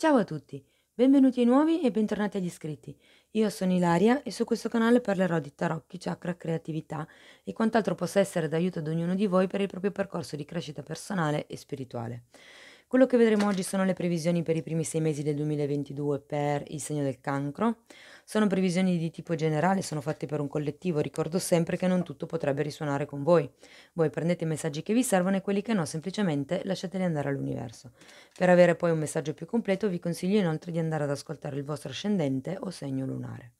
Ciao a tutti, benvenuti ai nuovi e bentornati agli iscritti. Io sono Ilaria e su questo canale parlerò di tarocchi, chakra, creatività e quant'altro possa essere d'aiuto ad ognuno di voi per il proprio percorso di crescita personale e spirituale. Quello che vedremo oggi sono le previsioni per i primi sei mesi del 2022 per il segno del cancro. Sono previsioni di tipo generale, sono fatte per un collettivo, ricordo sempre che non tutto potrebbe risuonare con voi. Voi prendete i messaggi che vi servono e quelli che no, semplicemente lasciateli andare all'universo. Per avere poi un messaggio più completo vi consiglio inoltre di andare ad ascoltare il vostro ascendente o segno lunare.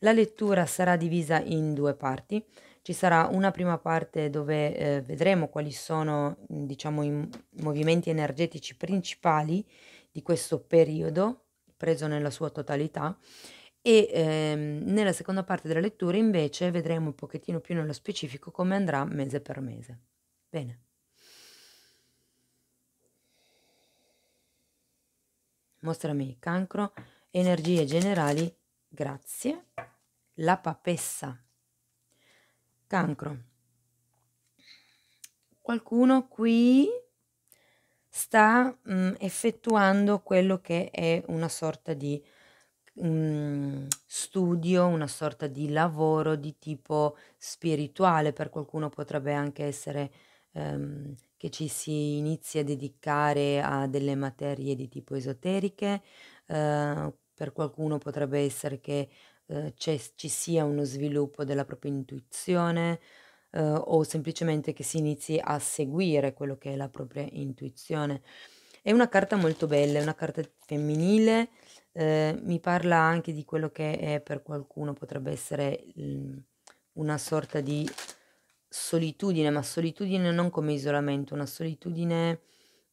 La lettura sarà divisa in due parti. Ci sarà una prima parte dove eh, vedremo quali sono diciamo, i movimenti energetici principali di questo periodo, preso nella sua totalità, e ehm, nella seconda parte della lettura invece vedremo un pochettino più nello specifico come andrà mese per mese. Bene. Mostrami il cancro, energie generali, grazie. La papessa Cancro. Qualcuno qui sta mh, mm, effettuando quello che è una sorta di mh, mm, studio, una sorta di lavoro di tipo spirituale, per qualcuno potrebbe anche essere ehm, che ci si inizi a dedicare a delle materie di tipo esoteriche, eh, per qualcuno potrebbe essere che eh, ci sia uno sviluppo della propria intuizione eh, o semplicemente che si inizi a seguire quello che è la propria intuizione. È una carta molto bella, è una carta femminile, eh, mi parla anche di quello che è per qualcuno potrebbe essere mh, mm, una sorta di solitudine, ma solitudine non come isolamento, una solitudine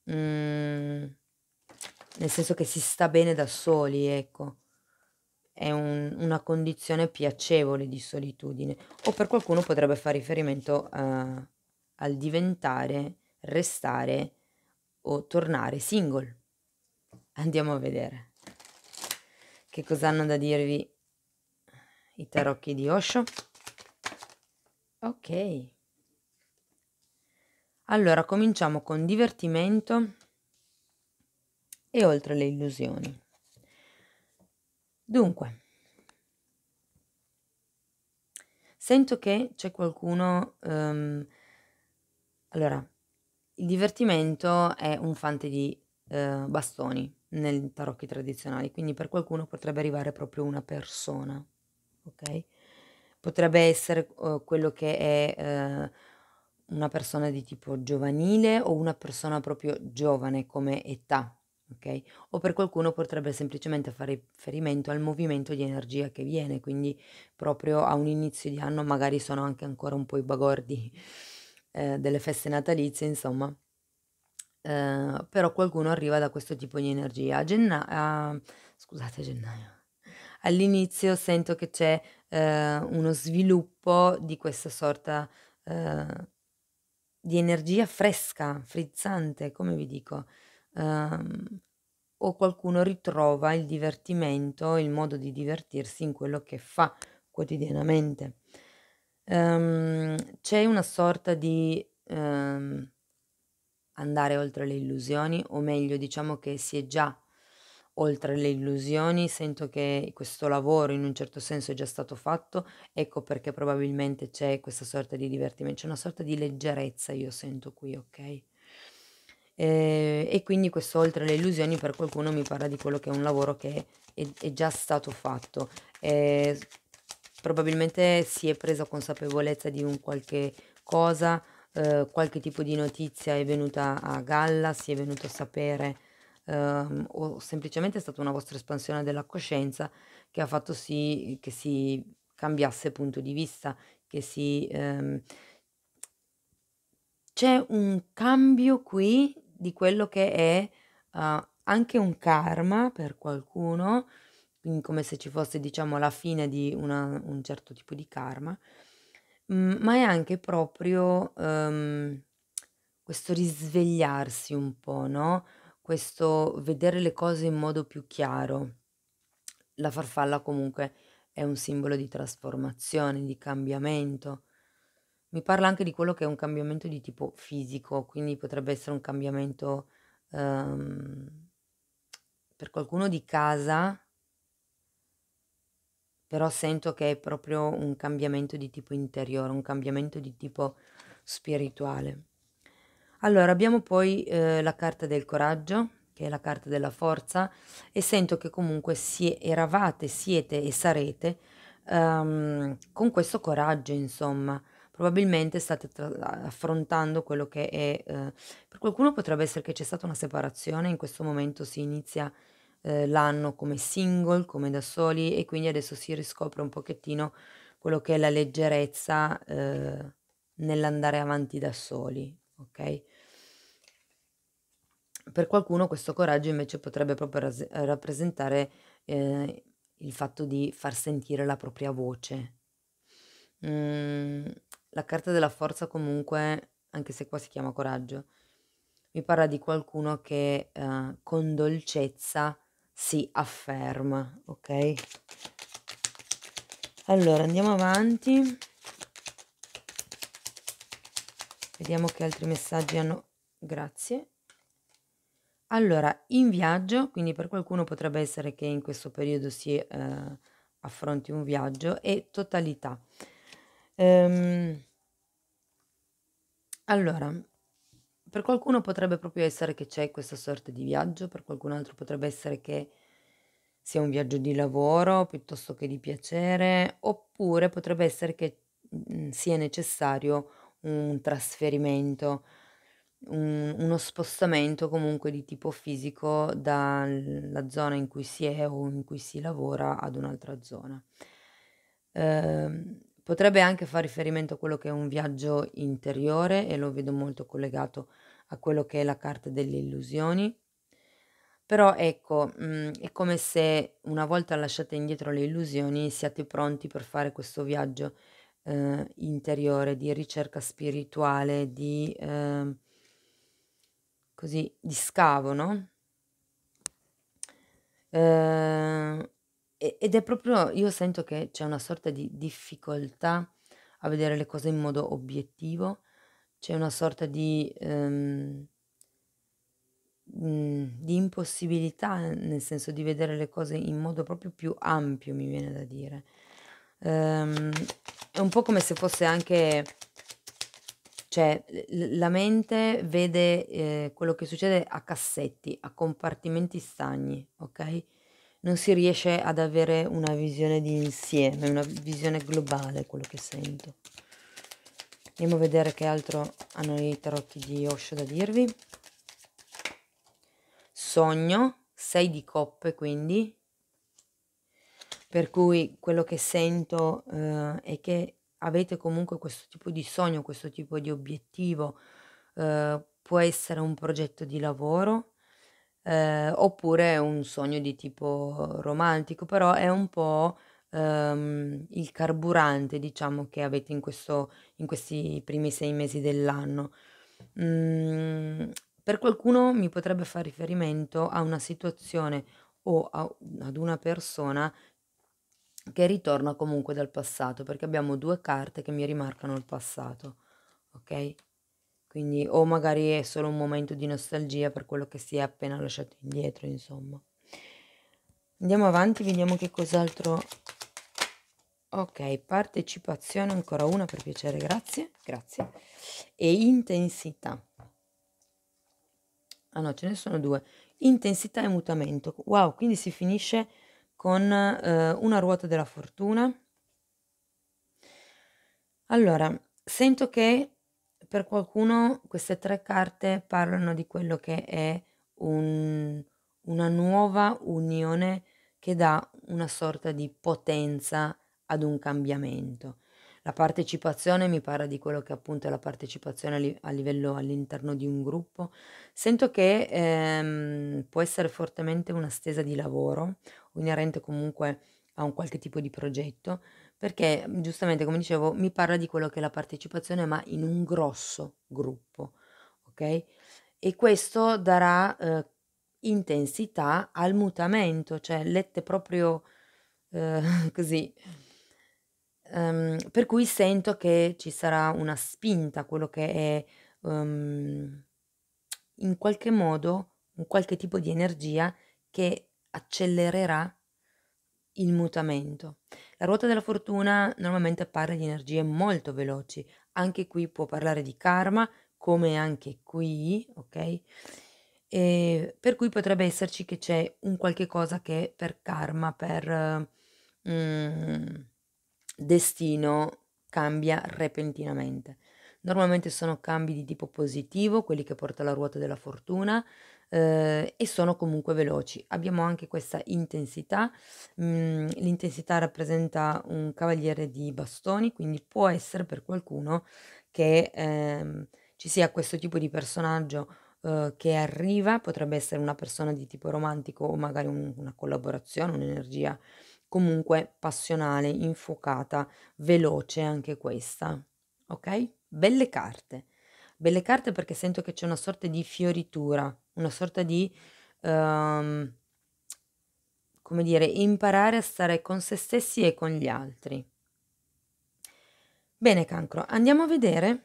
mh, mm, nel senso che si sta bene da soli, ecco è un, una condizione piacevole di solitudine o per qualcuno potrebbe fare riferimento uh, al diventare, restare o tornare single. Andiamo a vedere che cosa hanno da dirvi i tarocchi di Osho. Ok. Allora, cominciamo con divertimento e oltre le illusioni. Dunque, sento che c'è qualcuno... Um, allora, il divertimento è un fante di uh, bastoni nei tarocchi tradizionali, quindi per qualcuno potrebbe arrivare proprio una persona, ok? Potrebbe essere uh, quello che è uh, una persona di tipo giovanile o una persona proprio giovane come età, ok? O per qualcuno potrebbe semplicemente fare riferimento al movimento di energia che viene, quindi proprio a un inizio di anno magari sono anche ancora un po' i bagordi eh, delle feste natalizie, insomma. Eh, però qualcuno arriva da questo tipo di energia. A gennaio, a, scusate, gennaio. All'inizio sento che c'è eh, uno sviluppo di questa sorta eh, di energia fresca, frizzante, come vi dico, ehm, o qualcuno ritrova il divertimento, il modo di divertirsi in quello che fa quotidianamente. Ehm, c'è una sorta di ehm, andare oltre le illusioni, o meglio diciamo che si è già oltre le illusioni, sento che questo lavoro in un certo senso è già stato fatto, ecco perché probabilmente c'è questa sorta di divertimento, c'è una sorta di leggerezza io sento qui, ok? eh, e quindi questo oltre alle illusioni per qualcuno mi parla di quello che è un lavoro che è, è già stato fatto. Eh, probabilmente si è presa consapevolezza di un qualche cosa, eh, qualche tipo di notizia è venuta a galla, si è venuto a sapere ehm, o semplicemente è stata una vostra espansione della coscienza che ha fatto sì che si cambiasse punto di vista, che si... Ehm, c'è un cambio qui di quello che è uh, anche un karma per qualcuno, quindi come se ci fosse diciamo la fine di una, un certo tipo di karma, mh, mm, ma è anche proprio um, questo risvegliarsi un po', no? Questo vedere le cose in modo più chiaro. La farfalla comunque è un simbolo di trasformazione, di cambiamento, mi parla anche di quello che è un cambiamento di tipo fisico, quindi potrebbe essere un cambiamento um, per qualcuno di casa, però sento che è proprio un cambiamento di tipo interiore, un cambiamento di tipo spirituale. Allora, abbiamo poi eh, la carta del coraggio, che è la carta della forza, e sento che comunque si eravate, siete e sarete um, con questo coraggio, insomma probabilmente state tra- affrontando quello che è, eh, per qualcuno potrebbe essere che c'è stata una separazione, in questo momento si inizia eh, l'anno come single, come da soli e quindi adesso si riscopre un pochettino quello che è la leggerezza eh, nell'andare avanti da soli, ok? Per qualcuno questo coraggio invece potrebbe proprio ras- rappresentare eh, il fatto di far sentire la propria voce. Mm, la carta della forza comunque, anche se qua si chiama coraggio, mi parla di qualcuno che eh, con dolcezza si afferma, ok? Allora, andiamo avanti. Vediamo che altri messaggi hanno... Grazie. Allora, in viaggio, quindi per qualcuno potrebbe essere che in questo periodo si eh, affronti un viaggio e totalità. Ehm, allora, per qualcuno potrebbe proprio essere che c'è questa sorta di viaggio, per qualcun altro potrebbe essere che sia un viaggio di lavoro piuttosto che di piacere, oppure potrebbe essere che, mm, sia necessario un trasferimento, un uno spostamento comunque di tipo fisico dalla zona in cui si è o in cui si lavora ad un'altra zona. Ehm potrebbe anche fare riferimento a quello che è un viaggio interiore e lo vedo molto collegato a quello che è la carta delle illusioni. Però ecco, mh, mm, è come se una volta lasciate indietro le illusioni siate pronti per fare questo viaggio eh, interiore di ricerca spirituale, di, eh, così, di scavo, no? Eh, ed è proprio, io sento che c'è una sorta di difficoltà a vedere le cose in modo obiettivo, c'è una sorta di, ehm, mhmm, di impossibilità, nel senso di vedere le cose in modo proprio più ampio, mi viene da dire. Ehm, è un po' come se fosse anche, cioè la mente vede eh, quello che succede a cassetti, a compartimenti stagni, ok? non si riesce ad avere una visione di insieme, una visione globale, quello che sento. Andiamo a vedere che altro hanno i tarocchi di Osho da dirvi. Sogno, 6 di coppe quindi, per cui quello che sento eh, è che avete comunque questo tipo di sogno, questo tipo di obiettivo, eh, può essere un progetto di lavoro, eh, oppure un sogno di tipo romantico, però è un po' ehm, il carburante, diciamo, che avete in, questo, in questi primi sei mesi dell'anno. Mm, per qualcuno mi potrebbe fare riferimento a una situazione o a, ad una persona che ritorna comunque dal passato, perché abbiamo due carte che mi rimarcano il passato, ok? Quindi, o magari è solo un momento di nostalgia per quello che si è appena lasciato indietro, insomma. Andiamo avanti, vediamo che cos'altro... Ok, partecipazione, ancora una per piacere, grazie, grazie. E intensità. Ah no, ce ne sono due. Intensità e mutamento. Wow, quindi si finisce con eh, una ruota della fortuna. Allora, sento che per qualcuno queste tre carte parlano di quello che è un, una nuova unione che dà una sorta di potenza ad un cambiamento. La partecipazione mi parla di quello che appunto è la partecipazione a, li- a livello all'interno di un gruppo. Sento che ehm, può essere fortemente una stesa di lavoro, inerente comunque a un qualche tipo di progetto, perché mhmm, giustamente, come dicevo, mi parla di quello che è la partecipazione, ma in un grosso gruppo, ok? E questo darà eh, intensità al mutamento, cioè lette proprio eh, così. Um, per cui sento che ci sarà una spinta, quello che è um, in qualche modo un qualche tipo di energia che accelererà il mutamento. La ruota della fortuna normalmente parla di energie molto veloci, anche qui può parlare di karma, come anche qui, ok? E per cui potrebbe esserci che c'è un qualche cosa che per karma, per mm, destino cambia repentinamente. Normalmente sono cambi di tipo positivo, quelli che porta la ruota della fortuna, eh, e sono comunque veloci. Abbiamo anche questa intensità, mm, l'intensità rappresenta un cavaliere di bastoni, quindi può essere per qualcuno che ehm, ci sia questo tipo di personaggio uhm, che arriva, potrebbe essere una persona di tipo romantico o magari un, una collaborazione, un'energia comunque passionale, infuocata, veloce anche questa. Ok? Belle carte belle carte perché sento che c'è una sorta di fioritura, una sorta di, um, come dire, imparare a stare con se stessi e con gli altri. Bene cancro, andiamo a vedere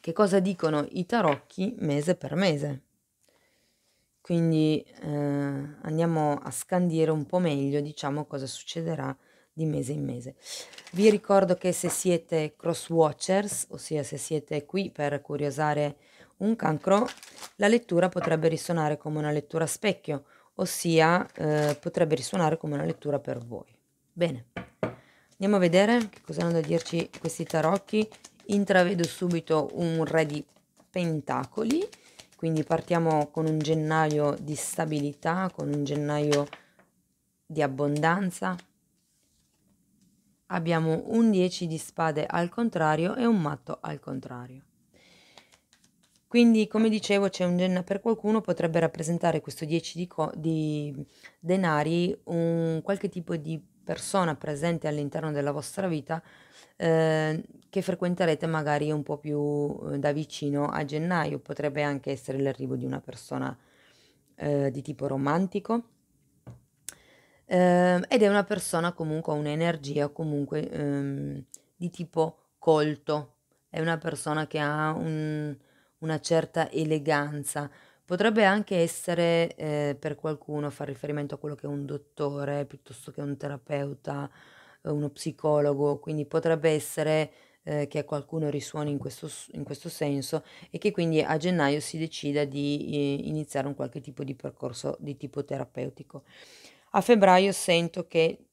che cosa dicono i tarocchi mese per mese. Quindi eh, andiamo a scandire un po' meglio, diciamo, cosa succederà di mese in mese. Vi ricordo che se siete cross watchers, ossia se siete qui per curiosare un cancro, la lettura potrebbe risuonare come una lettura a specchio, ossia eh, potrebbe risuonare come una lettura per voi. Bene, andiamo a vedere che cosa hanno da dirci questi tarocchi. Intravedo subito un re di pentacoli, quindi partiamo con un gennaio di stabilità, con un gennaio di abbondanza, abbiamo un 10 di spade al contrario e un matto al contrario. Quindi, come dicevo, c'è un gen per qualcuno potrebbe rappresentare questo 10 di, di denari un qualche tipo di persona presente all'interno della vostra vita eh, che frequenterete magari un po' più eh, da vicino a gennaio, potrebbe anche essere l'arrivo di una persona eh, di tipo romantico Ehm, ed è una persona comunque, ha un'energia comunque ehm, di tipo colto, è una persona che ha un- una certa eleganza. Potrebbe anche essere eh, per qualcuno far riferimento a quello che è un dottore piuttosto che un terapeuta, eh, uno psicologo, quindi potrebbe essere eh, che qualcuno risuoni in questo, in questo senso e che quindi a gennaio si decida di eh, iniziare un qualche tipo di percorso di tipo terapeutico a febbraio sento che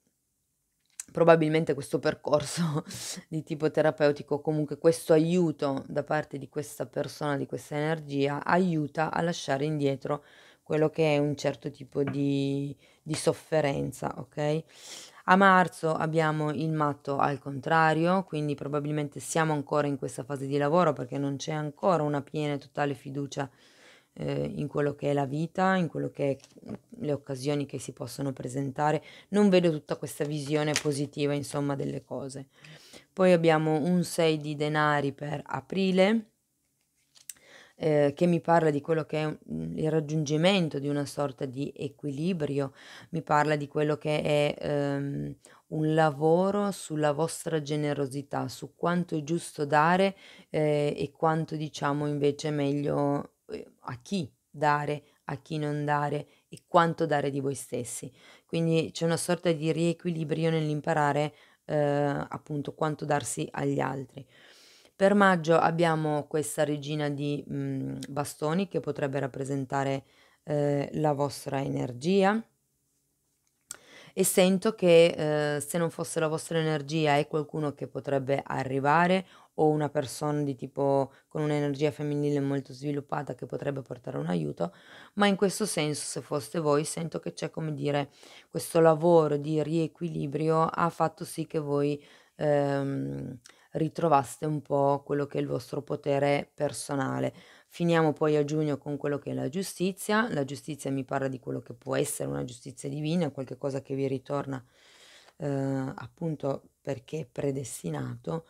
probabilmente questo percorso di tipo terapeutico, comunque questo aiuto da parte di questa persona, di questa energia, aiuta a lasciare indietro quello che è un certo tipo di, di sofferenza, ok? A marzo abbiamo il matto al contrario, quindi probabilmente siamo ancora in questa fase di lavoro perché non c'è ancora una piena e totale fiducia eh, in quello che è la vita, in quello che è mm, le occasioni che si possono presentare. Non vedo tutta questa visione positiva, insomma, delle cose. Poi abbiamo un 6 di denari per aprile, eh, che mi parla di quello che è mm, il raggiungimento di una sorta di equilibrio, mi parla di quello che è ehm, un lavoro sulla vostra generosità, su quanto è giusto dare eh, e quanto diciamo invece è meglio eh, a chi dare, a chi non dare e quanto dare di voi stessi. Quindi c'è una sorta di riequilibrio nell'imparare eh, appunto quanto darsi agli altri. Per maggio abbiamo questa regina di mh, mm, bastoni che potrebbe rappresentare eh, la vostra energia e sento che eh, se non fosse la vostra energia è qualcuno che potrebbe arrivare o una persona di tipo con un'energia femminile molto sviluppata che potrebbe portare un aiuto, ma in questo senso, se foste voi, sento che c'è come dire questo lavoro di riequilibrio ha fatto sì che voi ehm, ritrovaste un po' quello che è il vostro potere personale. Finiamo poi a giugno con quello che è la giustizia, la giustizia mi parla di quello che può essere una giustizia divina, qualcosa che vi ritorna eh, appunto perché è predestinato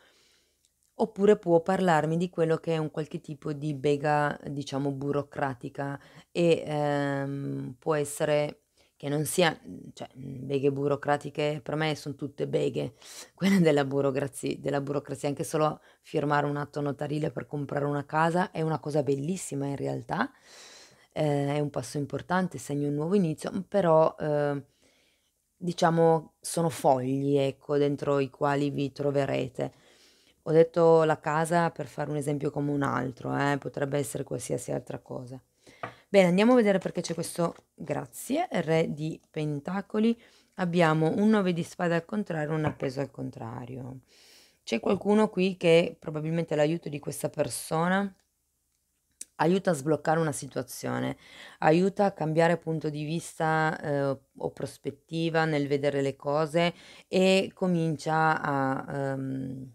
oppure può parlarmi di quello che è un qualche tipo di bega, diciamo, burocratica e ehm, può essere che non sia, cioè, beghe burocratiche per me sono tutte beghe, quelle della burocrazia, della burocrazia, anche solo firmare un atto notarile per comprare una casa è una cosa bellissima in realtà, eh, è un passo importante, segna un nuovo inizio, però eh, diciamo sono fogli, ecco, dentro i quali vi troverete ho detto la casa per fare un esempio come un altro, eh? potrebbe essere qualsiasi altra cosa. Bene, andiamo a vedere perché c'è questo grazie, re di pentacoli. Abbiamo un 9 di spada al contrario, un appeso al contrario. C'è qualcuno qui che probabilmente l'aiuto di questa persona aiuta a sbloccare una situazione, aiuta a cambiare punto di vista eh, o prospettiva nel vedere le cose e comincia a... Um,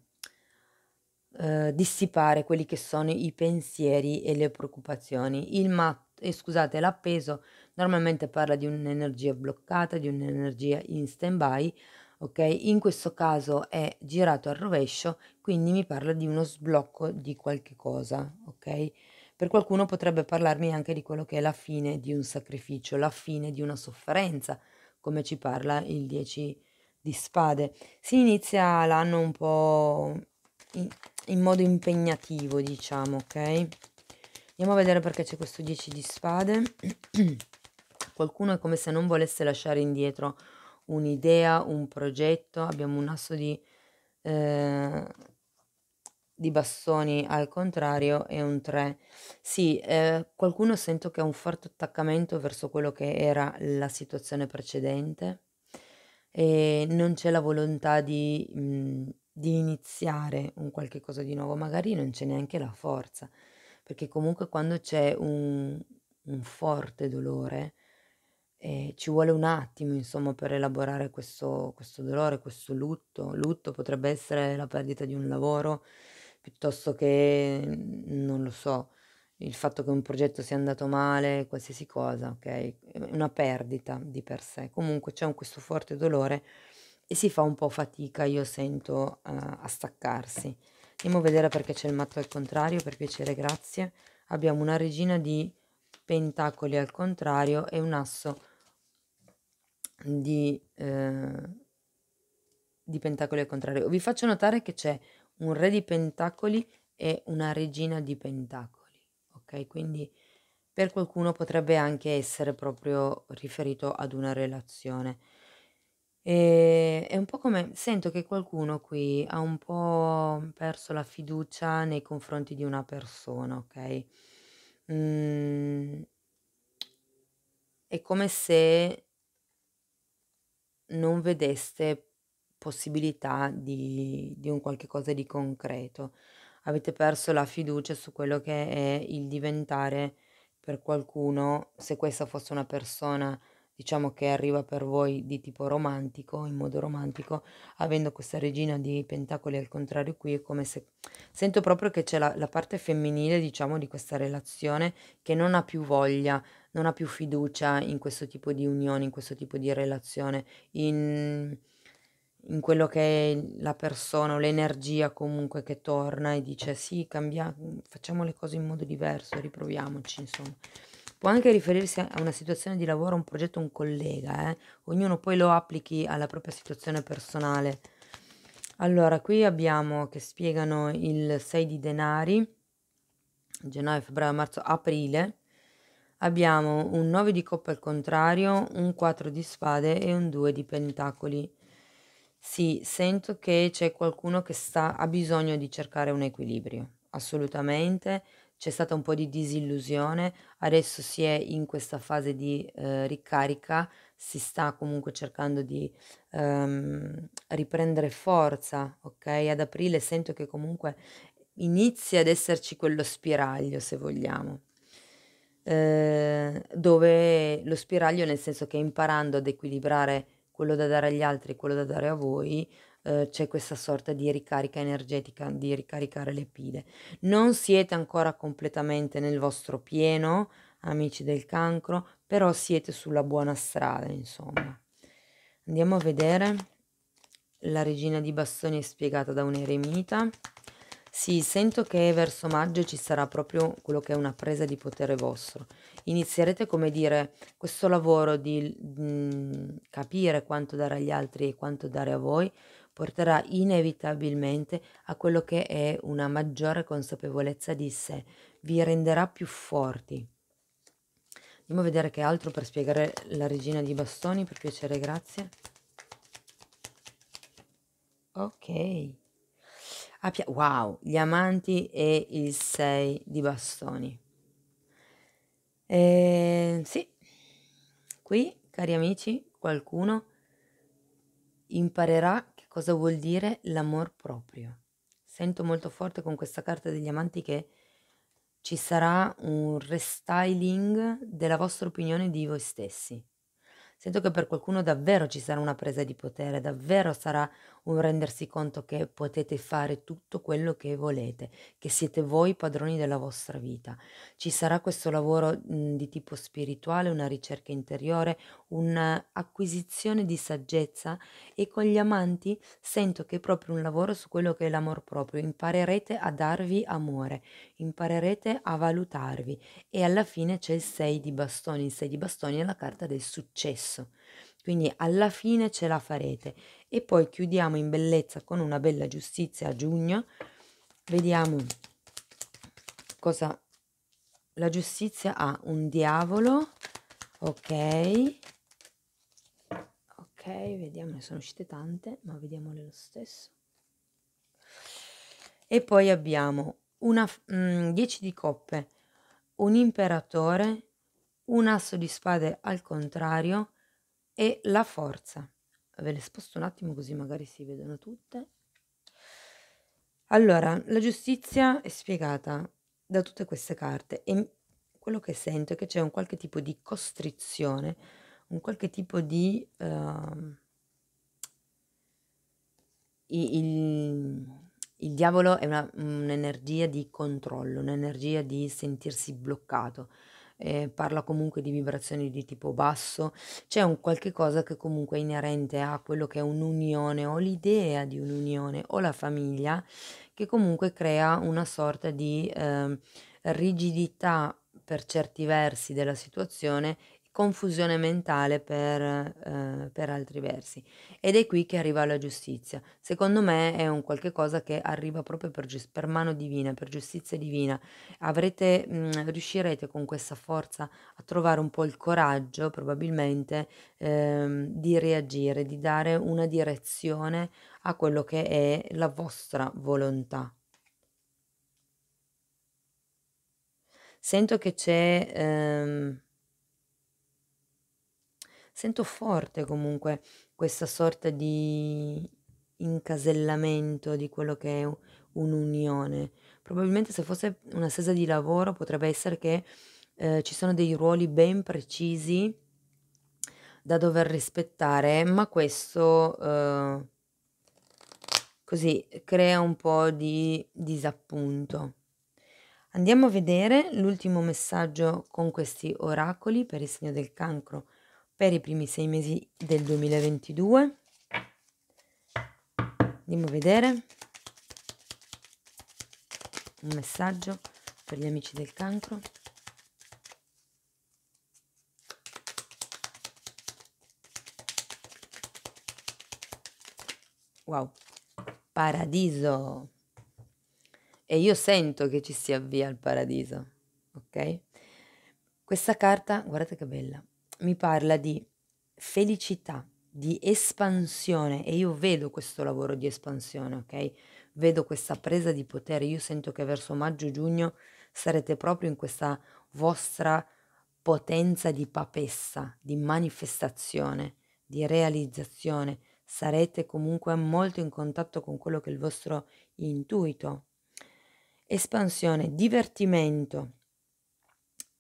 eh, dissipare quelli che sono i pensieri e le preoccupazioni. Il matto, eh, scusate, l'appeso normalmente parla di un'energia bloccata, di un'energia in stand-by, ok? In questo caso è girato al rovescio, quindi mi parla di uno sblocco di qualche cosa, ok? Per qualcuno potrebbe parlarmi anche di quello che è la fine di un sacrificio, la fine di una sofferenza, come ci parla il 10 di spade. Si inizia l'anno un po' in, modo impegnativo, diciamo, ok? Andiamo a vedere perché c'è questo 10 di spade. Qualcuno è come se non volesse lasciare indietro un'idea, un progetto. Abbiamo un asso di, eh, di bastoni al contrario e un 3. Sì, eh, qualcuno sento che ha un forte attaccamento verso quello che era la situazione precedente e non c'è la volontà di... Mh, mm, di iniziare un qualche cosa di nuovo, magari non c'è neanche la forza, perché comunque quando c'è un, un forte dolore, eh, ci vuole un attimo, insomma, per elaborare questo, questo dolore, questo lutto. Lutto potrebbe essere la perdita di un lavoro, piuttosto che, non lo so, il fatto che un progetto sia andato male, qualsiasi cosa, ok? Una perdita di per sé. Comunque c'è un, questo forte dolore e si fa un po' fatica, io sento, uh, a staccarsi. Andiamo a vedere perché c'è il matto al contrario, per piacere, grazie. Abbiamo una regina di pentacoli al contrario e un asso di, eh, di pentacoli al contrario. Vi faccio notare che c'è un re di pentacoli e una regina di pentacoli, ok? Quindi per qualcuno potrebbe anche essere proprio riferito ad una relazione. E, è un po' come sento che qualcuno qui ha un po' perso la fiducia nei confronti di una persona, ok? mhmm, è come se non vedeste possibilità di di un qualche cosa di concreto. Avete perso la fiducia su quello che è il diventare per qualcuno, se questa fosse una persona diciamo che arriva per voi di tipo romantico, in modo romantico, avendo questa regina di pentacoli al contrario qui è come se sento proprio che c'è la, la, parte femminile, diciamo, di questa relazione che non ha più voglia, non ha più fiducia in questo tipo di unione, in questo tipo di relazione, in, in quello che è la persona o l'energia comunque che torna e dice sì, cambia, facciamo le cose in modo diverso, riproviamoci, insomma. Può anche riferirsi a una situazione di lavoro, un progetto, un collega, eh? ognuno poi lo applichi alla propria situazione personale. Allora, qui abbiamo che spiegano il 6 di denari, gennaio, febbraio, marzo, aprile. Abbiamo un 9 di coppa al contrario, un 4 di spade e un 2 di pentacoli. Sì, sento che c'è qualcuno che sta, ha bisogno di cercare un equilibrio, assolutamente c'è stata un po' di disillusione, adesso si è in questa fase di eh, ricarica, si sta comunque cercando di ehm, riprendere forza, ok? Ad aprile sento che comunque inizia ad esserci quello spiraglio, se vogliamo. Eh, dove lo spiraglio nel senso che imparando ad equilibrare quello da dare agli altri e quello da dare a voi, eh, c'è questa sorta di ricarica energetica, di ricaricare le pile. Non siete ancora completamente nel vostro pieno, amici del cancro, però siete sulla buona strada, insomma. Andiamo a vedere la regina di bastoni è spiegata da un eremita. Sì, sento che verso maggio ci sarà proprio quello che è una presa di potere vostro. Inizierete, come dire, questo lavoro di mh, mm, capire quanto dare agli altri e quanto dare a voi, porterà inevitabilmente a quello che è una maggiore consapevolezza di sé, vi renderà più forti. Andiamo a vedere che altro per spiegare la regina di bastoni, per piacere, grazie. Ok. Wow, gli amanti e il 6 di bastoni. Eh, sì, qui, cari amici, qualcuno imparerà Cosa vuol dire l'amor proprio? Sento molto forte con questa carta degli amanti che ci sarà un restyling della vostra opinione di voi stessi. Sento che per qualcuno davvero ci sarà una presa di potere, davvero sarà un rendersi conto che potete fare tutto quello che volete, che siete voi padroni della vostra vita. Ci sarà questo lavoro mh, mhmm, di tipo spirituale, una ricerca interiore, un'acquisizione di saggezza e con gli amanti sento che è proprio un lavoro su quello che è l'amor proprio. Imparerete a darvi amore, imparerete a valutarvi e alla fine c'è il 6 di bastoni. Il 6 di bastoni è la carta del successo sesso. Quindi alla fine ce la farete. E poi chiudiamo in bellezza con una bella giustizia a giugno. Vediamo cosa... La giustizia ha un diavolo, ok, ok, vediamo, ne sono uscite tante, ma vediamole lo stesso. E poi abbiamo 10 mm, di coppe, un imperatore, un asso di spade al contrario, e la forza. Ve le sposto un attimo così magari si vedono tutte. Allora, la giustizia è spiegata da tutte queste carte e quello che sento è che c'è un qualche tipo di costrizione, un qualche tipo di... Uh, il, il, diavolo è una, un'energia di controllo, un'energia di sentirsi bloccato, eh, parla comunque di vibrazioni di tipo basso, c'è un qualche cosa che comunque è inerente a quello che è un'unione o l'idea di un'unione o la famiglia che comunque crea una sorta di eh, rigidità per certi versi della situazione confusione mentale per, eh, per, altri versi. Ed è qui che arriva la giustizia. Secondo me è un qualche cosa che arriva proprio per, per mano divina, per giustizia divina. Avrete, mh, riuscirete con questa forza a trovare un po' il coraggio, probabilmente, ehm, di reagire, di dare una direzione a quello che è la vostra volontà. Sento che c'è... Ehm, sento forte comunque questa sorta di incasellamento di quello che è un'unione. Probabilmente se fosse una sesa di lavoro potrebbe essere che eh, ci sono dei ruoli ben precisi da dover rispettare, ma questo eh, così crea un po' di disappunto. Andiamo a vedere l'ultimo messaggio con questi oracoli per il segno del cancro per i primi sei mesi del 2022. Andiamo a vedere un messaggio per gli amici del cancro. Wow, paradiso! E io sento che ci si avvia al paradiso, ok? Questa carta, guardate che bella, mi parla di felicità, di espansione e io vedo questo lavoro di espansione, ok? Vedo questa presa di potere, io sento che verso maggio-giugno sarete proprio in questa vostra potenza di papessa, di manifestazione, di realizzazione, sarete comunque molto in contatto con quello che è il vostro intuito. Espansione, divertimento,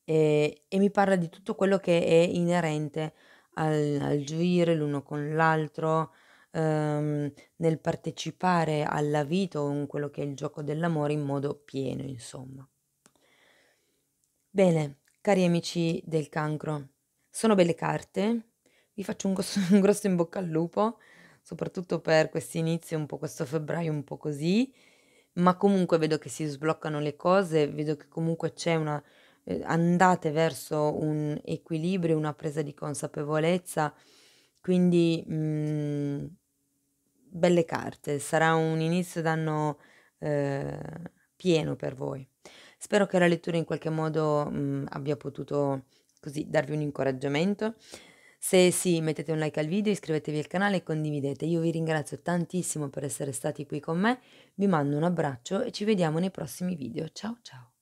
e, e mi parla di tutto quello che è inerente al, al gioire l'uno con l'altro, ehm, nel partecipare alla vita o in quello che è il gioco dell'amore in modo pieno, insomma. Bene, cari amici del cancro, sono belle carte, vi faccio un grosso, un grosso in bocca al lupo, soprattutto per questi inizi, un po' questo febbraio, un po' così, ma comunque vedo che si sbloccano le cose, vedo che comunque c'è una eh, andate verso un equilibrio, una presa di consapevolezza, quindi mh, mm, belle carte, sarà un inizio d'anno eh, pieno per voi. Spero che la lettura in qualche modo mh, mm, abbia potuto così darvi un incoraggiamento. Se sì, mettete un like al video, iscrivetevi al canale e condividete. Io vi ringrazio tantissimo per essere stati qui con me, vi mando un abbraccio e ci vediamo nei prossimi video. Ciao ciao!